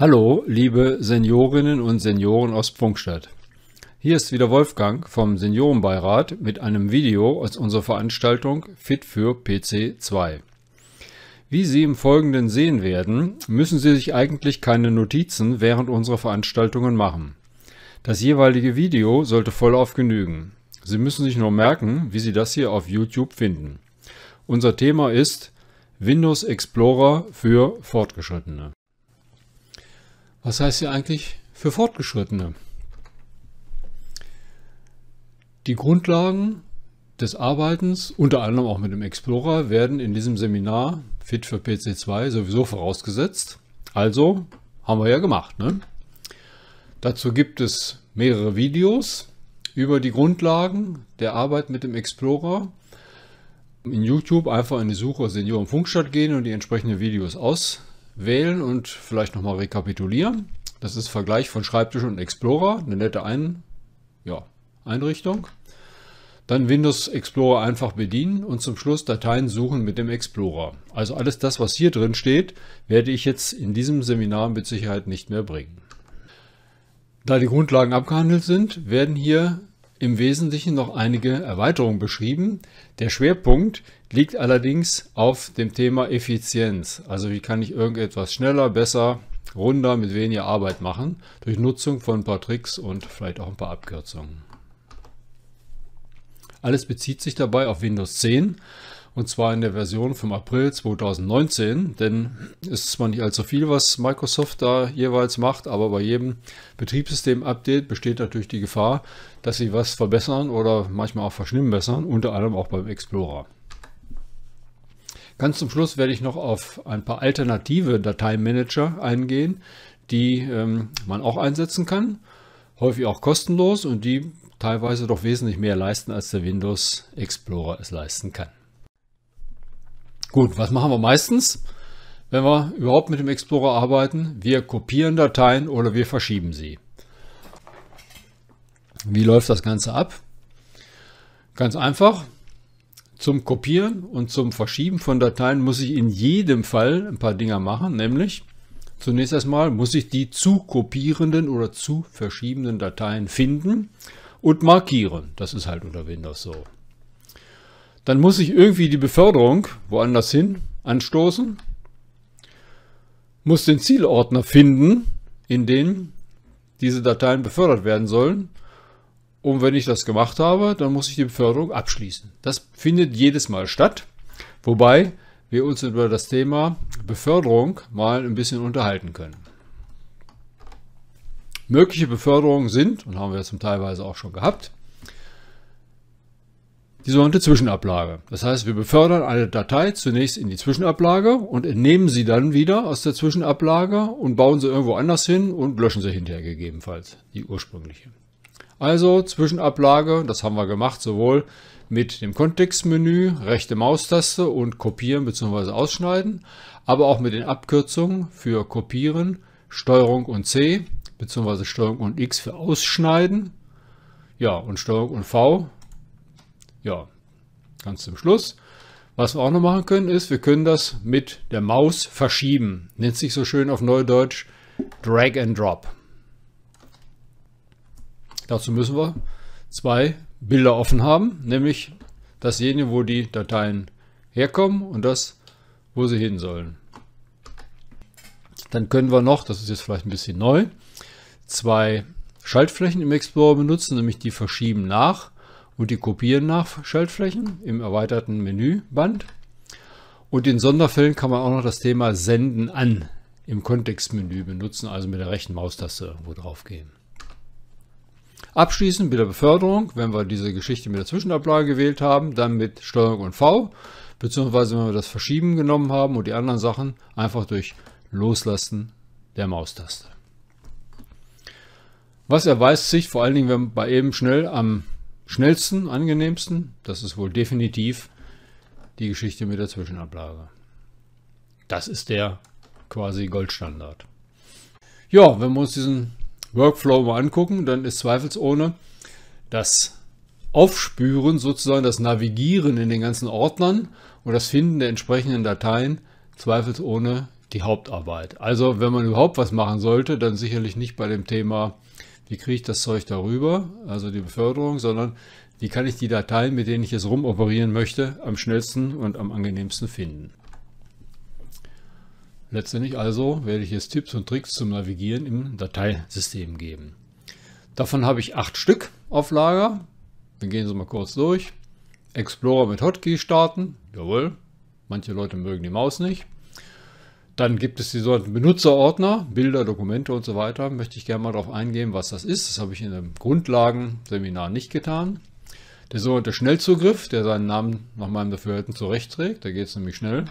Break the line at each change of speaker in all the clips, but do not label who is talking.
Hallo, liebe Seniorinnen und Senioren aus Pfungstadt. Hier ist wieder Wolfgang vom Seniorenbeirat mit einem Video aus unserer Veranstaltung Fit für PC2. Wie Sie im Folgenden sehen werden, müssen Sie sich eigentlich keine Notizen während unserer Veranstaltungen machen. Das jeweilige Video sollte voll auf genügen. Sie müssen sich nur merken, wie Sie das hier auf YouTube finden. Unser Thema ist Windows Explorer für Fortgeschrittene. Was heißt ja eigentlich für Fortgeschrittene? Die Grundlagen des Arbeitens, unter anderem auch mit dem Explorer, werden in diesem Seminar Fit für PC2 sowieso vorausgesetzt. Also haben wir ja gemacht. Ne? Dazu gibt es mehrere Videos über die Grundlagen der Arbeit mit dem Explorer. In YouTube einfach in die Suche Senioren Funkstadt gehen und die entsprechenden Videos aus wählen und vielleicht nochmal rekapitulieren. Das ist Vergleich von Schreibtisch und Explorer, eine nette Ein ja, Einrichtung. Dann Windows Explorer einfach bedienen und zum Schluss Dateien suchen mit dem Explorer. Also alles das, was hier drin steht, werde ich jetzt in diesem Seminar mit Sicherheit nicht mehr bringen. Da die Grundlagen abgehandelt sind, werden hier im Wesentlichen noch einige Erweiterungen beschrieben. Der Schwerpunkt liegt allerdings auf dem Thema Effizienz. Also wie kann ich irgendetwas schneller, besser, runder, mit weniger Arbeit machen, durch Nutzung von ein paar Tricks und vielleicht auch ein paar Abkürzungen. Alles bezieht sich dabei auf Windows 10, und zwar in der Version vom April 2019, denn es ist zwar nicht allzu viel, was Microsoft da jeweils macht, aber bei jedem Betriebssystem-Update besteht natürlich die Gefahr, dass sie was verbessern oder manchmal auch verschlimmbessern, unter anderem auch beim Explorer. Ganz zum Schluss werde ich noch auf ein paar alternative Dateimanager eingehen, die ähm, man auch einsetzen kann, häufig auch kostenlos und die teilweise doch wesentlich mehr leisten, als der Windows Explorer es leisten kann. Gut, was machen wir meistens, wenn wir überhaupt mit dem Explorer arbeiten? Wir kopieren Dateien oder wir verschieben sie. Wie läuft das Ganze ab? Ganz einfach. Zum Kopieren und zum Verschieben von Dateien muss ich in jedem Fall ein paar Dinge machen, nämlich zunächst erstmal muss ich die zu kopierenden oder zu verschiebenden Dateien finden und markieren. Das ist halt unter Windows so. Dann muss ich irgendwie die Beförderung woanders hin anstoßen, muss den Zielordner finden, in dem diese Dateien befördert werden sollen. Und wenn ich das gemacht habe, dann muss ich die Beförderung abschließen. Das findet jedes Mal statt, wobei wir uns über das Thema Beförderung mal ein bisschen unterhalten können. Mögliche Beförderungen sind, und haben wir zum Teilweise auch schon gehabt, die sogenannte Zwischenablage. Das heißt, wir befördern eine Datei zunächst in die Zwischenablage und entnehmen sie dann wieder aus der Zwischenablage und bauen sie irgendwo anders hin und löschen sie hinterher gegebenenfalls, die ursprüngliche. Also Zwischenablage, das haben wir gemacht, sowohl mit dem Kontextmenü, rechte Maustaste und kopieren bzw. ausschneiden, aber auch mit den Abkürzungen für kopieren, Steuerung und C bzw. Steuerung und X für ausschneiden, ja und Steuerung und V ja, ganz zum Schluss. Was wir auch noch machen können, ist, wir können das mit der Maus verschieben. Nennt sich so schön auf Neudeutsch Drag and Drop. Dazu müssen wir zwei Bilder offen haben, nämlich dasjenige, wo die Dateien herkommen und das, wo sie hin sollen. Dann können wir noch, das ist jetzt vielleicht ein bisschen neu, zwei Schaltflächen im Explorer benutzen, nämlich die verschieben nach und die Kopieren nach Schaltflächen im erweiterten Menüband. Und in Sonderfällen kann man auch noch das Thema Senden an im Kontextmenü benutzen, also mit der rechten Maustaste irgendwo drauf gehen. Abschließend mit der Beförderung, wenn wir diese Geschichte mit der Zwischenablage gewählt haben, dann mit STRG und V, beziehungsweise wenn wir das Verschieben genommen haben und die anderen Sachen einfach durch Loslassen der Maustaste. Was erweist sich vor allen Dingen, wenn man bei eben schnell am schnellsten, angenehmsten, das ist wohl definitiv die Geschichte mit der Zwischenablage. Das ist der quasi Goldstandard. Ja, wenn wir uns diesen Workflow mal angucken, dann ist zweifelsohne das Aufspüren, sozusagen das Navigieren in den ganzen Ordnern und das Finden der entsprechenden Dateien zweifelsohne die Hauptarbeit. Also wenn man überhaupt was machen sollte, dann sicherlich nicht bei dem Thema wie kriege ich das Zeug darüber, also die Beförderung, sondern wie kann ich die Dateien, mit denen ich es rumoperieren möchte, am schnellsten und am angenehmsten finden. Letztendlich also werde ich jetzt Tipps und Tricks zum Navigieren im Dateisystem geben. Davon habe ich acht Stück auf Lager. Dann gehen sie mal kurz durch. Explorer mit Hotkey starten. Jawohl. Manche Leute mögen die Maus nicht. Dann gibt es die sogenannten Benutzerordner, Bilder, Dokumente und so weiter. Möchte ich gerne mal darauf eingehen, was das ist. Das habe ich in einem Grundlagenseminar nicht getan. Der sogenannte Schnellzugriff, der seinen Namen nach meinem Dafürhalten zurecht trägt, da geht es nämlich schnell.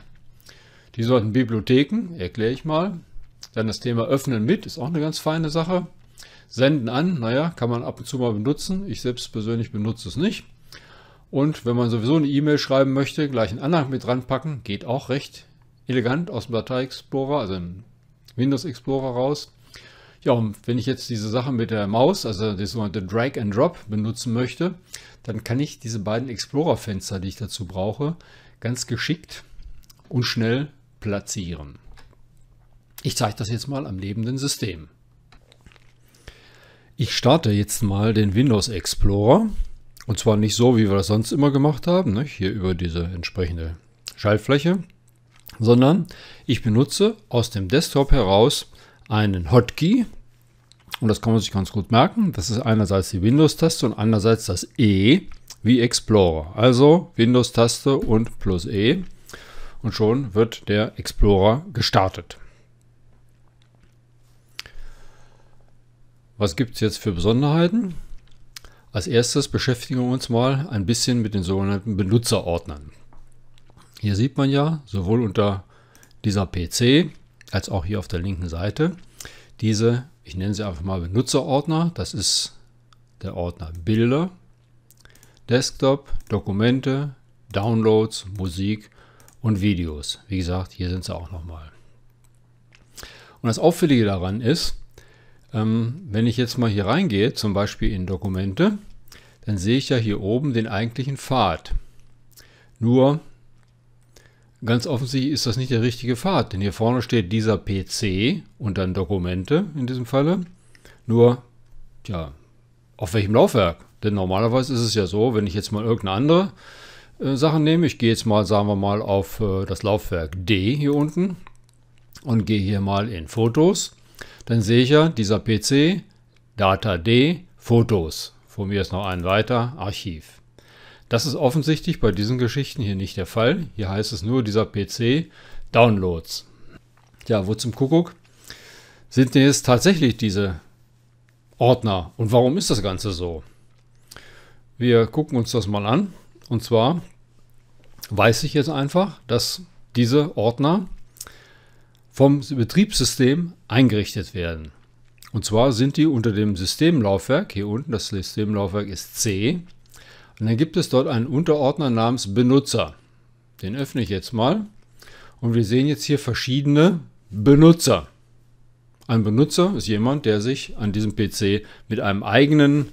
Die sogenannten Bibliotheken, erkläre ich mal. Dann das Thema Öffnen mit, ist auch eine ganz feine Sache. Senden an, naja, kann man ab und zu mal benutzen. Ich selbst persönlich benutze es nicht. Und wenn man sowieso eine E-Mail schreiben möchte, gleich einen Anhang mit dran packen, geht auch recht elegant aus dem Datei-Explorer, also im Windows-Explorer raus. Ja, und wenn ich jetzt diese Sache mit der Maus, also das sogenannte Drag and Drop benutzen möchte, dann kann ich diese beiden Explorer-Fenster, die ich dazu brauche, ganz geschickt und schnell platzieren. Ich zeige das jetzt mal am lebenden System. Ich starte jetzt mal den Windows Explorer. Und zwar nicht so, wie wir das sonst immer gemacht haben, ne? hier über diese entsprechende Schaltfläche sondern ich benutze aus dem Desktop heraus einen Hotkey. Und das kann man sich ganz gut merken. Das ist einerseits die Windows-Taste und andererseits das E wie Explorer. Also Windows-Taste und plus E. Und schon wird der Explorer gestartet. Was gibt es jetzt für Besonderheiten? Als erstes beschäftigen wir uns mal ein bisschen mit den sogenannten Benutzerordnern. Hier sieht man ja sowohl unter dieser PC als auch hier auf der linken Seite diese, ich nenne sie einfach mal Benutzerordner. Das ist der Ordner Bilder, Desktop, Dokumente, Downloads, Musik und Videos. Wie gesagt, hier sind sie auch nochmal. Und das Auffällige daran ist, ähm, wenn ich jetzt mal hier reingehe, zum Beispiel in Dokumente, dann sehe ich ja hier oben den eigentlichen Pfad. Nur Ganz offensichtlich ist das nicht der richtige Pfad, denn hier vorne steht dieser PC und dann Dokumente in diesem Falle. Nur, ja, auf welchem Laufwerk? Denn normalerweise ist es ja so, wenn ich jetzt mal irgendeine andere äh, Sache nehme, ich gehe jetzt mal, sagen wir mal, auf äh, das Laufwerk D hier unten und gehe hier mal in Fotos, dann sehe ich ja, dieser PC, Data D, Fotos. Von mir ist noch ein weiter, Archiv. Das ist offensichtlich bei diesen Geschichten hier nicht der Fall. Hier heißt es nur, dieser PC Downloads. Ja, wo zum Kuckuck sind denn jetzt tatsächlich diese Ordner? Und warum ist das Ganze so? Wir gucken uns das mal an. Und zwar weiß ich jetzt einfach, dass diese Ordner vom Betriebssystem eingerichtet werden. Und zwar sind die unter dem Systemlaufwerk, hier unten, das Systemlaufwerk ist C, und dann gibt es dort einen Unterordner namens Benutzer. Den öffne ich jetzt mal. Und wir sehen jetzt hier verschiedene Benutzer. Ein Benutzer ist jemand, der sich an diesem PC mit einem eigenen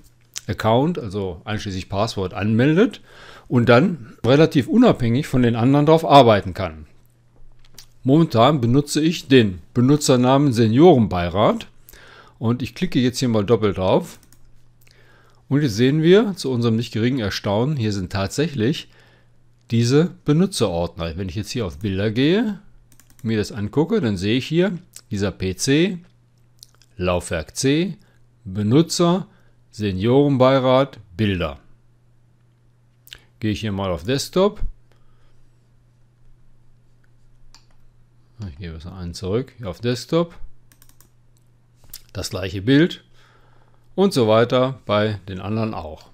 Account, also einschließlich Passwort, anmeldet und dann relativ unabhängig von den anderen darauf arbeiten kann. Momentan benutze ich den Benutzernamen Seniorenbeirat und ich klicke jetzt hier mal doppelt drauf und jetzt sehen wir zu unserem nicht geringen Erstaunen, hier sind tatsächlich diese Benutzerordner. Wenn ich jetzt hier auf Bilder gehe, mir das angucke, dann sehe ich hier dieser PC, Laufwerk C, Benutzer, Seniorenbeirat, Bilder. Gehe ich hier mal auf Desktop. Ich gehe was einen zurück, hier auf Desktop. Das gleiche Bild, und so weiter bei den anderen auch.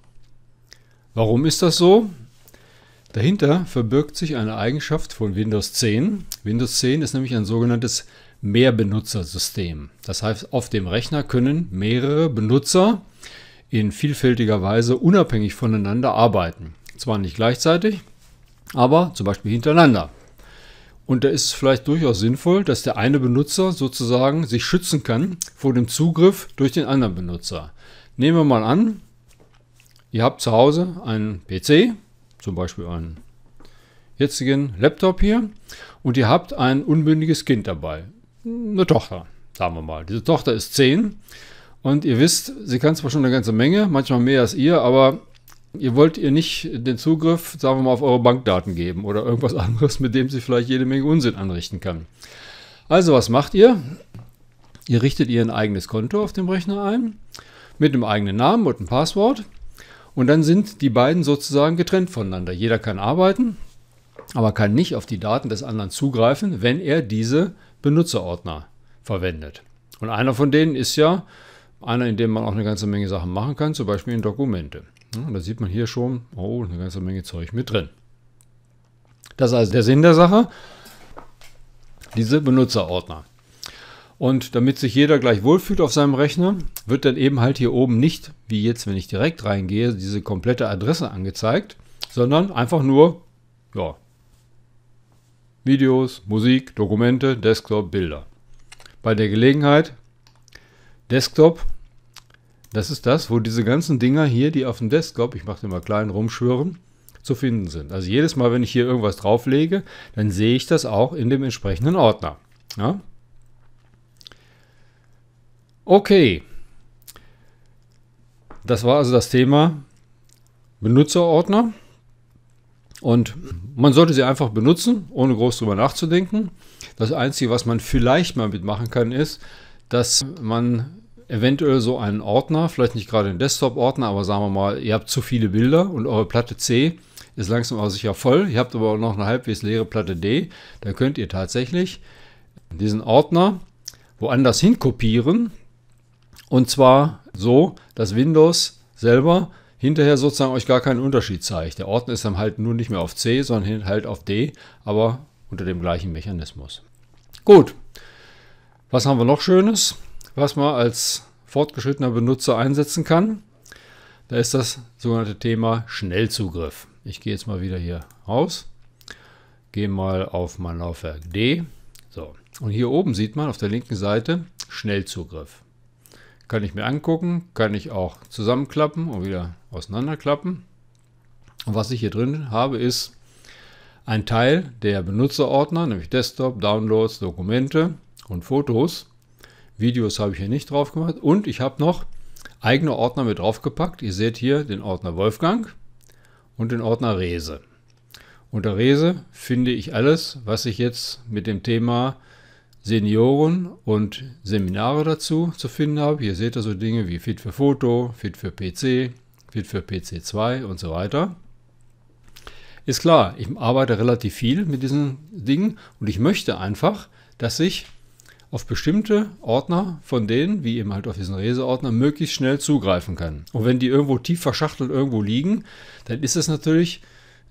Warum ist das so? Dahinter verbirgt sich eine Eigenschaft von Windows 10. Windows 10 ist nämlich ein sogenanntes Mehrbenutzersystem. Das heißt, auf dem Rechner können mehrere Benutzer in vielfältiger Weise unabhängig voneinander arbeiten. Zwar nicht gleichzeitig, aber zum Beispiel hintereinander. Und da ist es vielleicht durchaus sinnvoll, dass der eine Benutzer sozusagen sich schützen kann vor dem Zugriff durch den anderen Benutzer. Nehmen wir mal an, ihr habt zu Hause einen PC, zum Beispiel einen jetzigen Laptop hier, und ihr habt ein unmündiges Kind dabei. Eine Tochter, sagen wir mal. Diese Tochter ist 10 und ihr wisst, sie kann zwar schon eine ganze Menge, manchmal mehr als ihr, aber Ihr wollt ihr nicht den Zugriff, sagen wir mal, auf eure Bankdaten geben oder irgendwas anderes, mit dem sie vielleicht jede Menge Unsinn anrichten kann. Also was macht ihr? Ihr richtet ihr ein eigenes Konto auf dem Rechner ein mit einem eigenen Namen und einem Passwort. Und dann sind die beiden sozusagen getrennt voneinander. Jeder kann arbeiten, aber kann nicht auf die Daten des anderen zugreifen, wenn er diese Benutzerordner verwendet. Und einer von denen ist ja einer, in dem man auch eine ganze Menge Sachen machen kann, zum Beispiel in Dokumente. Ja, hm, da sieht man hier schon, oh, eine ganze Menge Zeug mit drin. Das ist also der Sinn der Sache, diese Benutzerordner. Und damit sich jeder gleich wohlfühlt auf seinem Rechner, wird dann eben halt hier oben nicht, wie jetzt, wenn ich direkt reingehe, diese komplette Adresse angezeigt, sondern einfach nur, ja, Videos, Musik, Dokumente, Desktop, Bilder. Bei der Gelegenheit, Desktop das ist das, wo diese ganzen Dinger hier, die auf dem Desktop, ich mache den mal klein, rumschwirren, zu finden sind. Also jedes Mal, wenn ich hier irgendwas drauflege, dann sehe ich das auch in dem entsprechenden Ordner. Ja? Okay. Das war also das Thema Benutzerordner. Und man sollte sie einfach benutzen, ohne groß drüber nachzudenken. Das Einzige, was man vielleicht mal mitmachen kann, ist, dass man eventuell so einen Ordner, vielleicht nicht gerade einen Desktop-Ordner, aber sagen wir mal, ihr habt zu viele Bilder und eure Platte C ist langsam aber sicher voll. Ihr habt aber noch eine halbwegs leere Platte D. Da könnt ihr tatsächlich diesen Ordner woanders hin kopieren. Und zwar so, dass Windows selber hinterher sozusagen euch gar keinen Unterschied zeigt. Der Ordner ist dann halt nur nicht mehr auf C, sondern halt auf D, aber unter dem gleichen Mechanismus. Gut, was haben wir noch Schönes? was man als fortgeschrittener Benutzer einsetzen kann. Da ist das sogenannte Thema Schnellzugriff. Ich gehe jetzt mal wieder hier raus, gehe mal auf mein Laufwerk D. So, und hier oben sieht man auf der linken Seite Schnellzugriff. Kann ich mir angucken, kann ich auch zusammenklappen und wieder auseinanderklappen. Und was ich hier drin habe, ist ein Teil der Benutzerordner, nämlich Desktop, Downloads, Dokumente und Fotos. Videos habe ich hier nicht drauf gemacht. Und ich habe noch eigene Ordner mit draufgepackt. Ihr seht hier den Ordner Wolfgang und den Ordner Rese. Unter Rese finde ich alles, was ich jetzt mit dem Thema Senioren und Seminare dazu zu finden habe. Hier seht ihr so Dinge wie Fit für Foto, Fit für PC, Fit für PC2 und so weiter. Ist klar, ich arbeite relativ viel mit diesen Dingen und ich möchte einfach, dass sich auf bestimmte Ordner von denen, wie eben halt auf diesen Reseordner, möglichst schnell zugreifen kann. Und wenn die irgendwo tief verschachtelt irgendwo liegen, dann ist das natürlich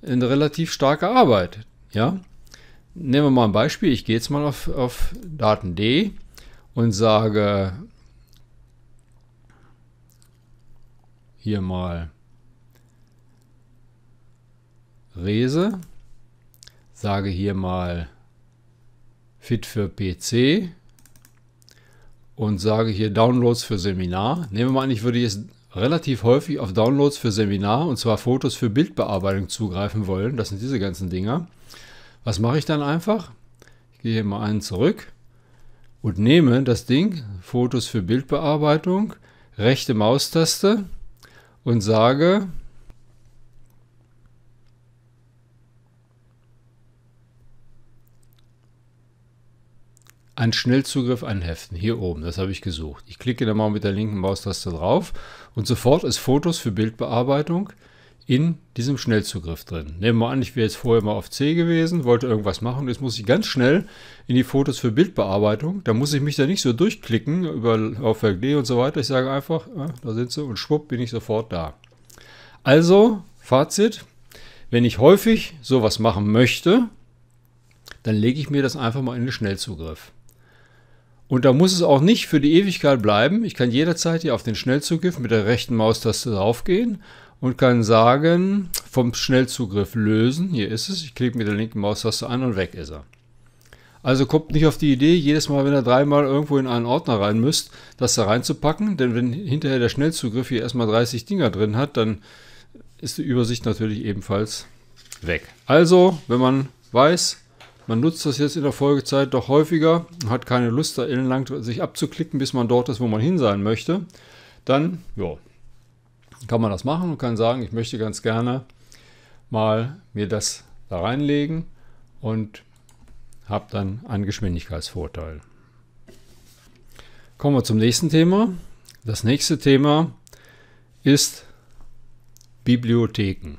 eine relativ starke Arbeit. Ja? Nehmen wir mal ein Beispiel. Ich gehe jetzt mal auf, auf Daten D und sage hier mal Rese, sage hier mal Fit für PC und sage hier Downloads für Seminar. Nehmen wir mal an, ich würde jetzt relativ häufig auf Downloads für Seminar und zwar Fotos für Bildbearbeitung zugreifen wollen. Das sind diese ganzen Dinger. Was mache ich dann einfach? Ich gehe hier mal einen zurück und nehme das Ding Fotos für Bildbearbeitung, rechte Maustaste und sage an Schnellzugriff anheften, hier oben, das habe ich gesucht. Ich klicke da mal mit der linken Maustaste drauf und sofort ist Fotos für Bildbearbeitung in diesem Schnellzugriff drin. Nehmen wir an, ich wäre jetzt vorher mal auf C gewesen, wollte irgendwas machen. Jetzt muss ich ganz schnell in die Fotos für Bildbearbeitung. Da muss ich mich da nicht so durchklicken über Laufwerk D und so weiter. Ich sage einfach, ja, da sind sie und schwupp bin ich sofort da. Also, Fazit, wenn ich häufig sowas machen möchte, dann lege ich mir das einfach mal in den Schnellzugriff. Und da muss es auch nicht für die Ewigkeit bleiben. Ich kann jederzeit hier auf den Schnellzugriff mit der rechten Maustaste draufgehen und kann sagen, vom Schnellzugriff lösen. Hier ist es. Ich klicke mit der linken Maustaste an und weg ist er. Also kommt nicht auf die Idee, jedes Mal, wenn ihr dreimal irgendwo in einen Ordner rein müsst, das da reinzupacken. Denn wenn hinterher der Schnellzugriff hier erstmal 30 Dinger drin hat, dann ist die Übersicht natürlich ebenfalls weg. Also, wenn man weiß, man nutzt das jetzt in der Folgezeit doch häufiger, hat keine Lust, da ellenlang sich abzuklicken, bis man dort ist, wo man hin sein möchte. Dann ja, kann man das machen und kann sagen, ich möchte ganz gerne mal mir das da reinlegen und habe dann einen Geschwindigkeitsvorteil. Kommen wir zum nächsten Thema. Das nächste Thema ist Bibliotheken.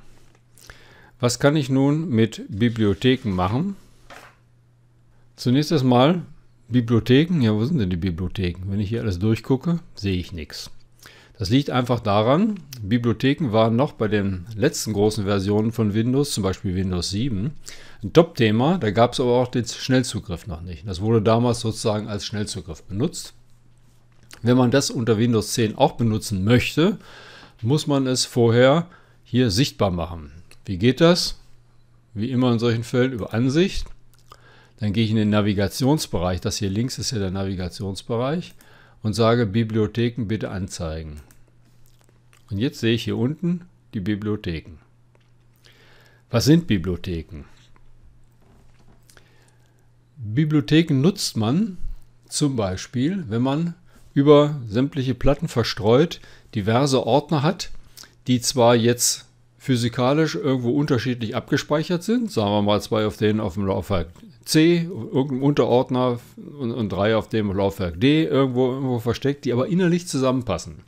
Was kann ich nun mit Bibliotheken machen? Zunächst einmal Bibliotheken. Ja, wo sind denn die Bibliotheken? Wenn ich hier alles durchgucke, sehe ich nichts. Das liegt einfach daran, Bibliotheken waren noch bei den letzten großen Versionen von Windows, zum Beispiel Windows 7, ein Top-Thema. Da gab es aber auch den Schnellzugriff noch nicht. Das wurde damals sozusagen als Schnellzugriff benutzt. Wenn man das unter Windows 10 auch benutzen möchte, muss man es vorher hier sichtbar machen. Wie geht das? Wie immer in solchen Fällen über Ansicht. Dann gehe ich in den Navigationsbereich. Das hier links ist ja der Navigationsbereich. Und sage Bibliotheken bitte anzeigen. Und jetzt sehe ich hier unten die Bibliotheken. Was sind Bibliotheken? Bibliotheken nutzt man zum Beispiel, wenn man über sämtliche Platten verstreut diverse Ordner hat, die zwar jetzt physikalisch irgendwo unterschiedlich abgespeichert sind, sagen wir mal zwei auf denen auf, dem, Laufwerk C, irgendein Unterordner und, und drei auf dem Laufwerk D irgendwo, irgendwo versteckt, die aber innerlich zusammenpassen.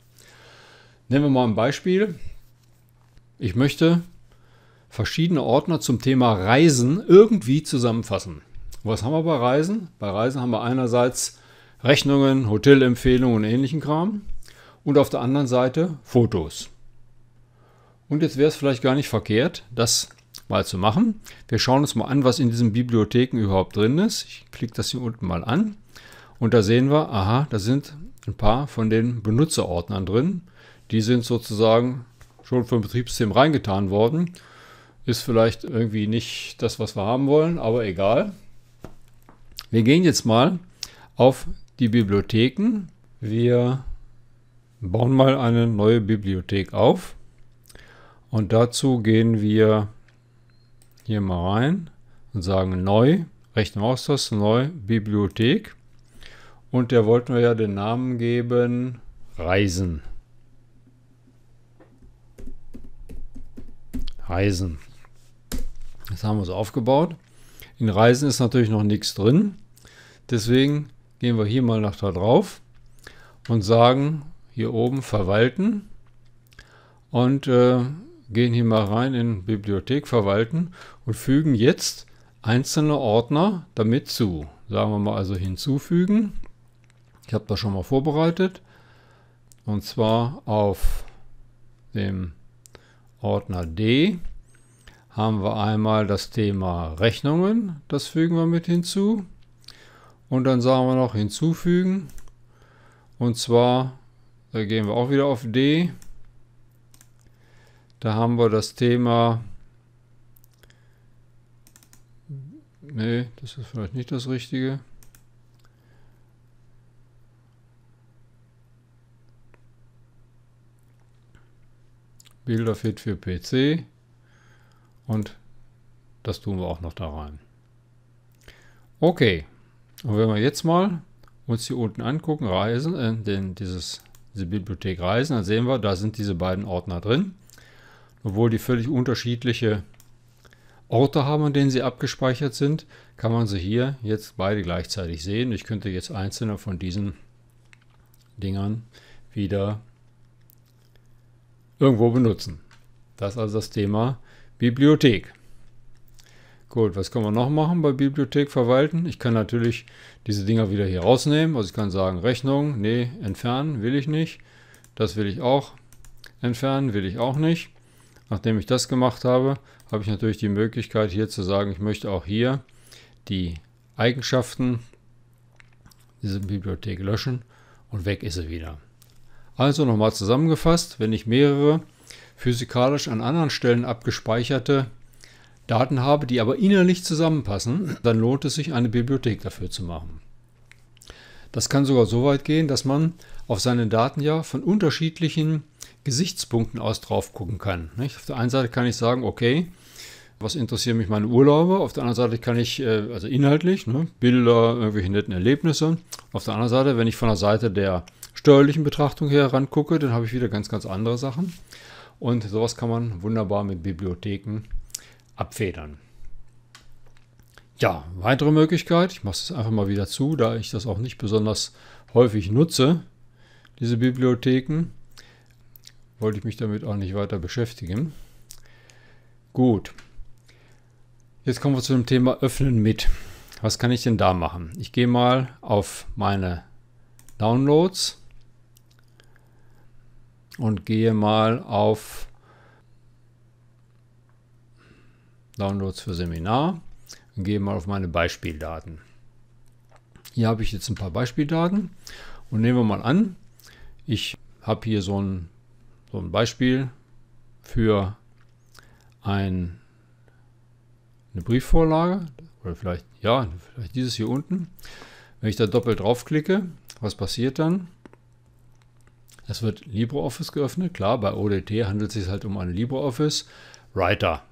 Nehmen wir mal ein Beispiel. Ich möchte verschiedene Ordner zum Thema Reisen irgendwie zusammenfassen. Was haben wir bei Reisen? Bei Reisen haben wir einerseits Rechnungen, Hotelempfehlungen und ähnlichen Kram und auf der anderen Seite Fotos. Und jetzt wäre es vielleicht gar nicht verkehrt, das mal zu machen. Wir schauen uns mal an, was in diesen Bibliotheken überhaupt drin ist. Ich klicke das hier unten mal an und da sehen wir, aha, da sind ein paar von den Benutzerordnern drin. Die sind sozusagen schon vom Betriebssystem reingetan worden. Ist vielleicht irgendwie nicht das, was wir haben wollen, aber egal. Wir gehen jetzt mal auf die Bibliotheken. Wir bauen mal eine neue Bibliothek auf. Und dazu gehen wir hier mal rein und sagen neu, rechten Maustaste, neu, Bibliothek. Und der wollten wir ja den Namen geben, Reisen. Reisen. Das haben wir so aufgebaut. In Reisen ist natürlich noch nichts drin. Deswegen gehen wir hier mal nach da drauf und sagen hier oben verwalten. Und äh, gehen hier mal rein in Bibliothek verwalten und fügen jetzt einzelne Ordner damit zu. Sagen wir mal also hinzufügen. Ich habe das schon mal vorbereitet. Und zwar auf dem Ordner D haben wir einmal das Thema Rechnungen. Das fügen wir mit hinzu. Und dann sagen wir noch hinzufügen. Und zwar, da gehen wir auch wieder auf D da haben wir das Thema... Nee, das ist vielleicht nicht das Richtige. Bilder fit für PC und das tun wir auch noch da rein. Okay, und wenn wir jetzt mal uns hier unten angucken, Reisen, äh, den, dieses, diese Bibliothek Reisen, dann sehen wir, da sind diese beiden Ordner drin. Obwohl die völlig unterschiedliche Orte haben, an denen sie abgespeichert sind, kann man sie hier jetzt beide gleichzeitig sehen. Ich könnte jetzt einzelne von diesen Dingern wieder irgendwo benutzen. Das ist also das Thema Bibliothek. Gut, was können wir noch machen bei Bibliothek verwalten? Ich kann natürlich diese Dinger wieder hier rausnehmen. Also ich kann sagen, Rechnung, nee, entfernen will ich nicht. Das will ich auch entfernen, will ich auch nicht. Nachdem ich das gemacht habe, habe ich natürlich die Möglichkeit hier zu sagen, ich möchte auch hier die Eigenschaften dieser Bibliothek löschen und weg ist sie wieder. Also nochmal zusammengefasst, wenn ich mehrere physikalisch an anderen Stellen abgespeicherte Daten habe, die aber innerlich zusammenpassen, dann lohnt es sich, eine Bibliothek dafür zu machen. Das kann sogar so weit gehen, dass man auf seine Daten ja von unterschiedlichen Gesichtspunkten aus drauf gucken kann. Nicht? Auf der einen Seite kann ich sagen, okay, was interessieren mich meine Urlaube? Auf der anderen Seite kann ich, äh, also inhaltlich, ne, Bilder, irgendwelche netten Erlebnisse. Auf der anderen Seite, wenn ich von der Seite der steuerlichen Betrachtung her rangucke, dann habe ich wieder ganz, ganz andere Sachen. Und sowas kann man wunderbar mit Bibliotheken abfedern. Ja, weitere Möglichkeit, ich mache es einfach mal wieder zu, da ich das auch nicht besonders häufig nutze, diese Bibliotheken, wollte ich mich damit auch nicht weiter beschäftigen. Gut. Jetzt kommen wir zu dem Thema Öffnen mit. Was kann ich denn da machen? Ich gehe mal auf meine Downloads und gehe mal auf Downloads für Seminar und gehe mal auf meine Beispieldaten. Hier habe ich jetzt ein paar Beispieldaten und nehmen wir mal an, ich habe hier so ein so ein Beispiel für ein, eine Briefvorlage oder vielleicht, ja, vielleicht dieses hier unten. Wenn ich da doppelt draufklicke, was passiert dann? Es wird LibreOffice geöffnet. Klar, bei ODT handelt es sich halt um eine LibreOffice Writer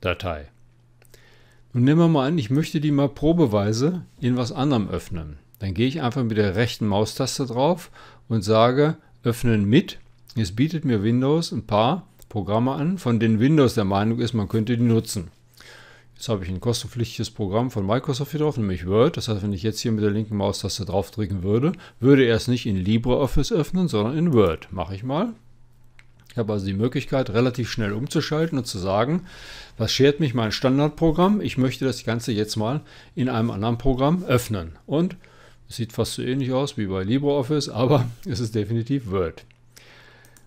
Datei. Nun nehmen wir mal an, ich möchte die mal probeweise in was anderem öffnen. Dann gehe ich einfach mit der rechten Maustaste drauf und sage öffnen mit Jetzt bietet mir Windows ein paar Programme an, von denen Windows der Meinung ist, man könnte die nutzen. Jetzt habe ich ein kostenpflichtiges Programm von Microsoft hier drauf, nämlich Word. Das heißt, wenn ich jetzt hier mit der linken Maustaste draufdrücken würde, würde er es nicht in LibreOffice öffnen, sondern in Word. Mache ich mal. Ich habe also die Möglichkeit, relativ schnell umzuschalten und zu sagen, was schert mich mein Standardprogramm? Ich möchte das Ganze jetzt mal in einem anderen Programm öffnen. Und es sieht fast so ähnlich aus wie bei LibreOffice, aber es ist definitiv Word.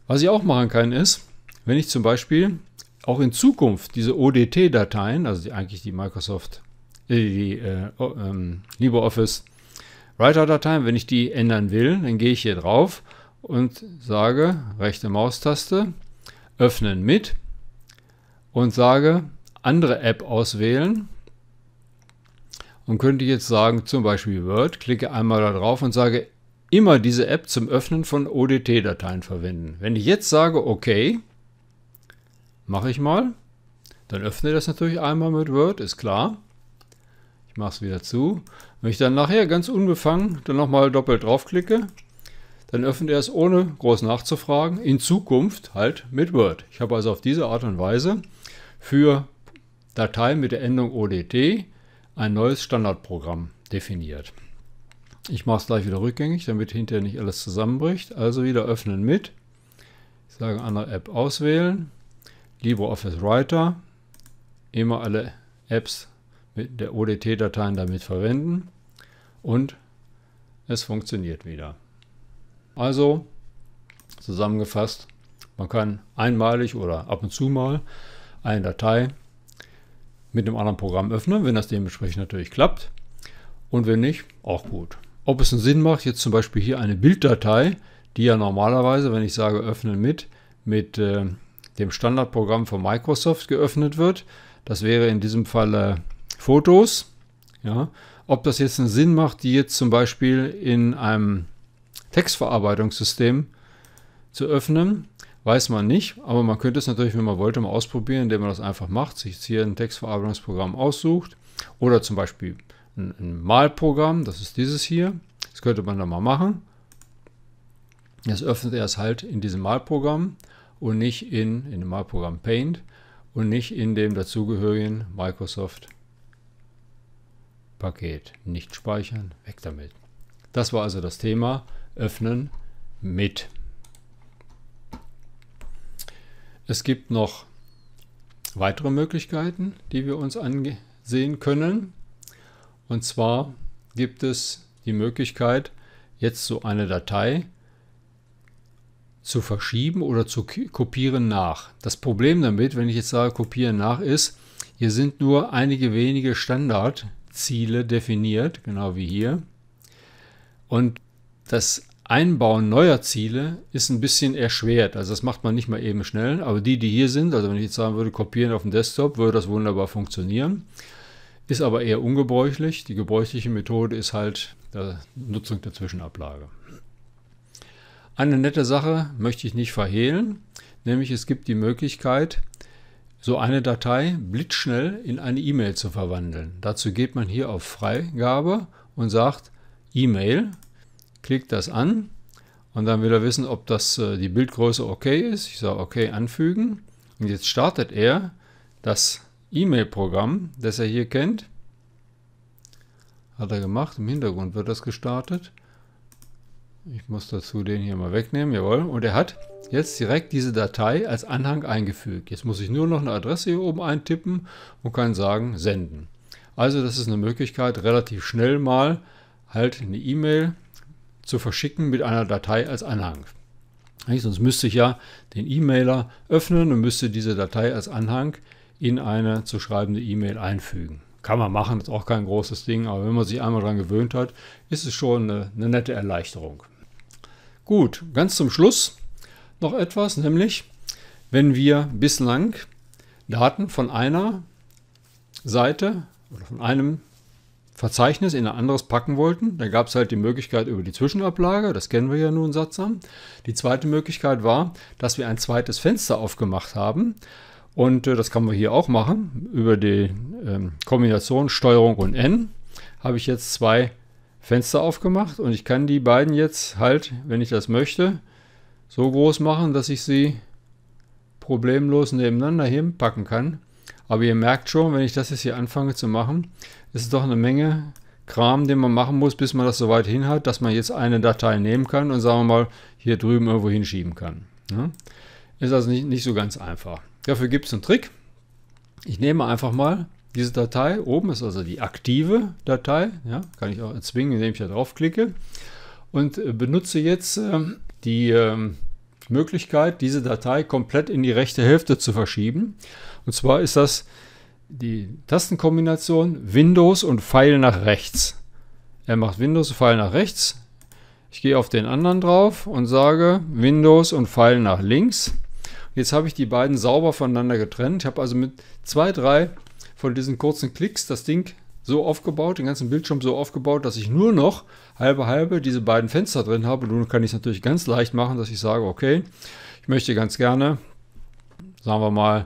Was ich auch machen kann ist, wenn ich zum Beispiel auch in Zukunft diese ODT-Dateien, also die, eigentlich die Microsoft, äh, die äh, ähm, LibreOffice Writer-Dateien, wenn ich die ändern will, dann gehe ich hier drauf und sage rechte Maustaste, öffnen mit und sage andere App auswählen und könnte jetzt sagen zum Beispiel Word, klicke einmal da drauf und sage immer diese App zum Öffnen von ODT-Dateien verwenden. Wenn ich jetzt sage, OK, mache ich mal, dann öffne das natürlich einmal mit Word, ist klar. Ich mache es wieder zu. Wenn ich dann nachher ganz unbefangen dann nochmal doppelt draufklicke, dann öffnet er es ohne groß nachzufragen, in Zukunft halt mit Word. Ich habe also auf diese Art und Weise für Dateien mit der Endung ODT ein neues Standardprogramm definiert. Ich mache es gleich wieder rückgängig, damit hinterher nicht alles zusammenbricht. Also wieder öffnen mit. Ich sage andere App auswählen. LibreOffice Writer. Immer alle Apps mit der ODT-Dateien damit verwenden. Und es funktioniert wieder. Also zusammengefasst, man kann einmalig oder ab und zu mal eine Datei mit einem anderen Programm öffnen, wenn das dementsprechend natürlich klappt. Und wenn nicht, auch gut ob es einen Sinn macht, jetzt zum Beispiel hier eine Bilddatei, die ja normalerweise, wenn ich sage öffnen mit, mit äh, dem Standardprogramm von Microsoft geöffnet wird. Das wäre in diesem Fall äh, Fotos. Ja. Ob das jetzt einen Sinn macht, die jetzt zum Beispiel in einem Textverarbeitungssystem zu öffnen, weiß man nicht. Aber man könnte es natürlich, wenn man wollte, mal ausprobieren, indem man das einfach macht, sich jetzt hier ein Textverarbeitungsprogramm aussucht oder zum Beispiel ein, Malprogramm, das ist dieses hier. Das könnte man da mal machen. Jetzt öffnet er es halt in diesem Malprogramm und nicht in, in dem Malprogramm Paint und nicht in dem dazugehörigen Microsoft Paket. Nicht speichern, weg damit. Das war also das Thema Öffnen mit. Es gibt noch weitere Möglichkeiten, die wir uns ansehen können. Und zwar gibt es die Möglichkeit, jetzt so eine Datei zu verschieben oder zu kopieren nach. Das Problem damit, wenn ich jetzt sage kopieren nach, ist, hier sind nur einige wenige Standardziele definiert, genau wie hier. Und das Einbauen neuer Ziele ist ein bisschen erschwert. Also das macht man nicht mal eben schnell. Aber die, die hier sind, also wenn ich jetzt sagen würde, kopieren auf dem Desktop, würde das wunderbar funktionieren ist aber eher ungebräuchlich. Die gebräuchliche Methode ist halt die Nutzung der Zwischenablage. Eine nette Sache möchte ich nicht verhehlen, nämlich es gibt die Möglichkeit, so eine Datei blitzschnell in eine E-Mail zu verwandeln. Dazu geht man hier auf Freigabe und sagt E-Mail, klickt das an und dann will er wissen, ob das äh, die Bildgröße okay ist. Ich sage okay anfügen und jetzt startet er das E-Mail-Programm, das er hier kennt. Hat er gemacht. Im Hintergrund wird das gestartet. Ich muss dazu den hier mal wegnehmen. Jawohl. Und er hat jetzt direkt diese Datei als Anhang eingefügt. Jetzt muss ich nur noch eine Adresse hier oben eintippen und kann sagen senden. Also das ist eine Möglichkeit, relativ schnell mal halt eine E-Mail zu verschicken mit einer Datei als Anhang. Sonst müsste ich ja den E-Mailer öffnen und müsste diese Datei als Anhang in eine zu schreibende E-Mail einfügen. Kann man machen, ist auch kein großes Ding, aber wenn man sich einmal daran gewöhnt hat, ist es schon eine, eine nette Erleichterung. Gut, ganz zum Schluss noch etwas, nämlich wenn wir bislang Daten von einer Seite oder von einem Verzeichnis in ein anderes packen wollten, dann gab es halt die Möglichkeit über die Zwischenablage, das kennen wir ja nun sattsam. Die zweite Möglichkeit war, dass wir ein zweites Fenster aufgemacht haben, und äh, das kann man hier auch machen. Über die ähm, Kombination Steuerung und N habe ich jetzt zwei Fenster aufgemacht und ich kann die beiden jetzt halt, wenn ich das möchte, so groß machen, dass ich sie problemlos nebeneinander hinpacken kann. Aber ihr merkt schon, wenn ich das jetzt hier anfange zu machen, ist es doch eine Menge Kram, den man machen muss, bis man das so weit hin hat, dass man jetzt eine Datei nehmen kann und sagen wir mal hier drüben irgendwo hinschieben kann. Ja? Ist also nicht, nicht so ganz einfach. Dafür gibt es einen Trick. Ich nehme einfach mal diese Datei. Oben ist also die aktive Datei. Ja, kann ich auch erzwingen, indem ich da draufklicke. Und äh, benutze jetzt äh, die äh, Möglichkeit, diese Datei komplett in die rechte Hälfte zu verschieben. Und zwar ist das die Tastenkombination Windows und Pfeil nach rechts. Er macht Windows und Pfeil nach rechts. Ich gehe auf den anderen drauf und sage Windows und Pfeil nach links. Jetzt habe ich die beiden sauber voneinander getrennt. Ich habe also mit zwei, drei von diesen kurzen Klicks das Ding so aufgebaut, den ganzen Bildschirm so aufgebaut, dass ich nur noch halbe halbe diese beiden Fenster drin habe. Nun kann ich es natürlich ganz leicht machen, dass ich sage, okay, ich möchte ganz gerne, sagen wir mal,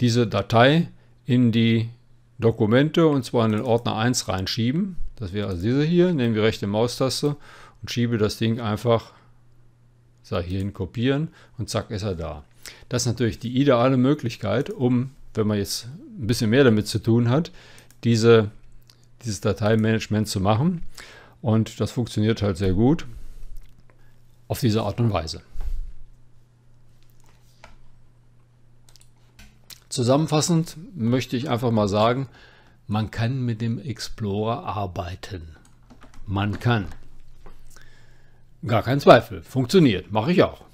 diese Datei in die Dokumente und zwar in den Ordner 1 reinschieben. Das wäre also diese hier, nehmen wir rechte Maustaste und schiebe das Ding einfach sag hierhin kopieren und zack ist er da. Das ist natürlich die ideale Möglichkeit, um, wenn man jetzt ein bisschen mehr damit zu tun hat, diese, dieses Dateimanagement zu machen. Und das funktioniert halt sehr gut auf diese Art und Weise. Zusammenfassend möchte ich einfach mal sagen, man kann mit dem Explorer arbeiten. Man kann. Gar kein Zweifel. Funktioniert. Mache ich auch.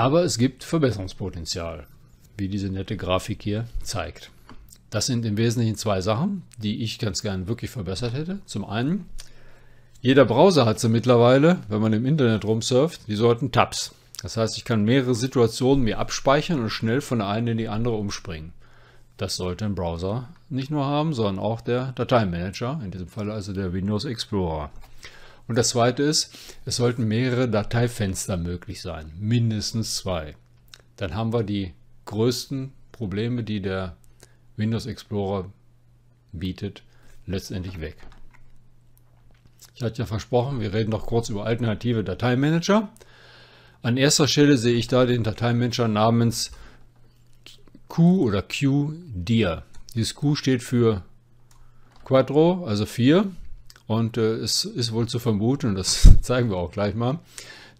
Aber es gibt Verbesserungspotenzial, wie diese nette Grafik hier zeigt. Das sind im Wesentlichen zwei Sachen, die ich ganz gern wirklich verbessert hätte. Zum einen, jeder Browser hat sie mittlerweile, wenn man im Internet rumsurft, die Sorten Tabs. Das heißt, ich kann mehrere Situationen mir abspeichern und schnell von der einen in die andere umspringen. Das sollte ein Browser nicht nur haben, sondern auch der Dateimanager, in diesem Fall also der Windows Explorer. Und das zweite ist, es sollten mehrere Dateifenster möglich sein, mindestens zwei. Dann haben wir die größten Probleme, die der Windows Explorer bietet, letztendlich weg. Ich hatte ja versprochen, wir reden noch kurz über alternative Dateimanager. An erster Stelle sehe ich da den Dateimanager namens Q oder QDIR. Dieses Q steht für Quadro, also 4. Und äh, es ist wohl zu vermuten, das zeigen wir auch gleich mal,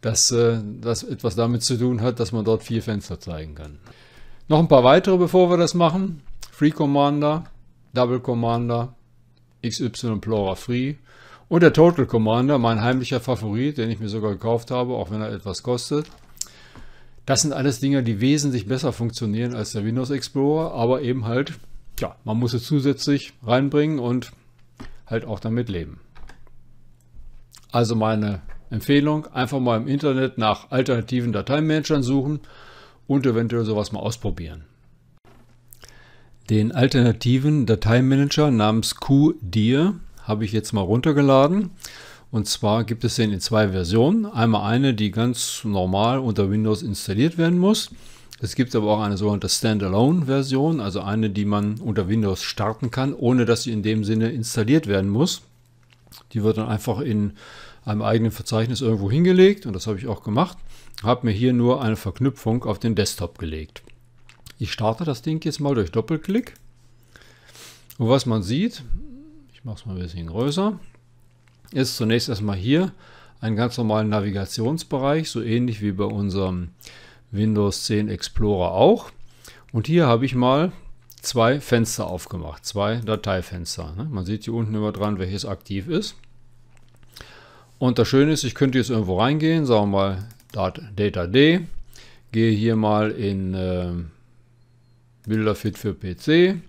dass äh, das etwas damit zu tun hat, dass man dort vier Fenster zeigen kann. Noch ein paar weitere, bevor wir das machen. Free Commander, Double Commander, XY Plora Free und der Total Commander, mein heimlicher Favorit, den ich mir sogar gekauft habe, auch wenn er etwas kostet. Das sind alles Dinge, die wesentlich besser funktionieren als der Windows Explorer, aber eben halt, ja, man muss es zusätzlich reinbringen und halt auch damit leben. Also meine Empfehlung, einfach mal im Internet nach alternativen Dateimanagern suchen und eventuell sowas mal ausprobieren. Den alternativen Dateimanager namens QDir habe ich jetzt mal runtergeladen. Und zwar gibt es den in zwei Versionen. Einmal eine, die ganz normal unter Windows installiert werden muss. Es gibt aber auch eine sogenannte Standalone-Version, also eine, die man unter Windows starten kann, ohne dass sie in dem Sinne installiert werden muss. Die wird dann einfach in einem eigenen Verzeichnis irgendwo hingelegt und das habe ich auch gemacht. Habe mir hier nur eine Verknüpfung auf den Desktop gelegt. Ich starte das Ding jetzt mal durch Doppelklick. Und was man sieht, ich mache es mal ein bisschen größer, ist zunächst erstmal hier ein ganz normaler Navigationsbereich, so ähnlich wie bei unserem Windows 10 Explorer auch. Und hier habe ich mal zwei Fenster aufgemacht, zwei Dateifenster. Ne? Man sieht hier unten immer dran, welches aktiv ist. Und das Schöne ist, ich könnte jetzt irgendwo reingehen, sagen wir mal Data D, gehe hier mal in äh, Bilderfit für PC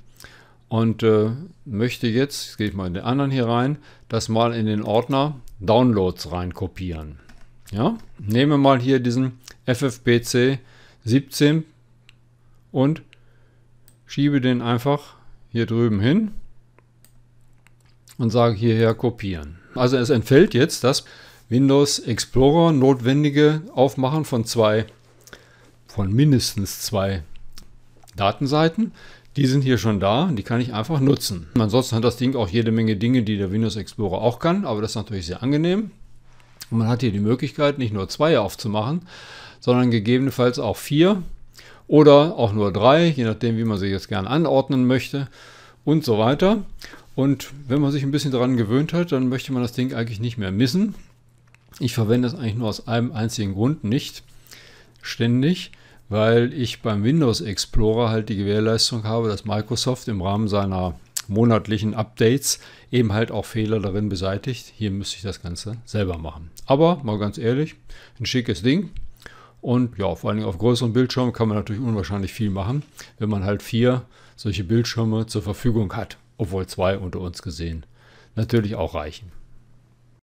und äh, möchte jetzt, jetzt gehe ich mal in den anderen hier rein, das mal in den Ordner Downloads rein kopieren. Ja, nehmen wir mal hier diesen FFBC 17 und schiebe den einfach hier drüben hin und sage hierher kopieren. Also es entfällt jetzt das Windows Explorer notwendige Aufmachen von zwei, von mindestens zwei Datenseiten. Die sind hier schon da, die kann ich einfach nutzen. Ansonsten hat das Ding auch jede Menge Dinge, die der Windows Explorer auch kann, aber das ist natürlich sehr angenehm. Und man hat hier die Möglichkeit, nicht nur zwei aufzumachen, sondern gegebenenfalls auch vier oder auch nur drei, je nachdem, wie man sie jetzt gerne anordnen möchte und so weiter. Und wenn man sich ein bisschen daran gewöhnt hat, dann möchte man das Ding eigentlich nicht mehr missen. Ich verwende es eigentlich nur aus einem einzigen Grund nicht ständig, weil ich beim Windows Explorer halt die Gewährleistung habe, dass Microsoft im Rahmen seiner monatlichen Updates eben halt auch Fehler darin beseitigt. Hier müsste ich das Ganze selber machen. Aber mal ganz ehrlich, ein schickes Ding. Und ja, vor allen Dingen auf größeren Bildschirmen kann man natürlich unwahrscheinlich viel machen, wenn man halt vier solche Bildschirme zur Verfügung hat. Obwohl zwei unter uns gesehen natürlich auch reichen.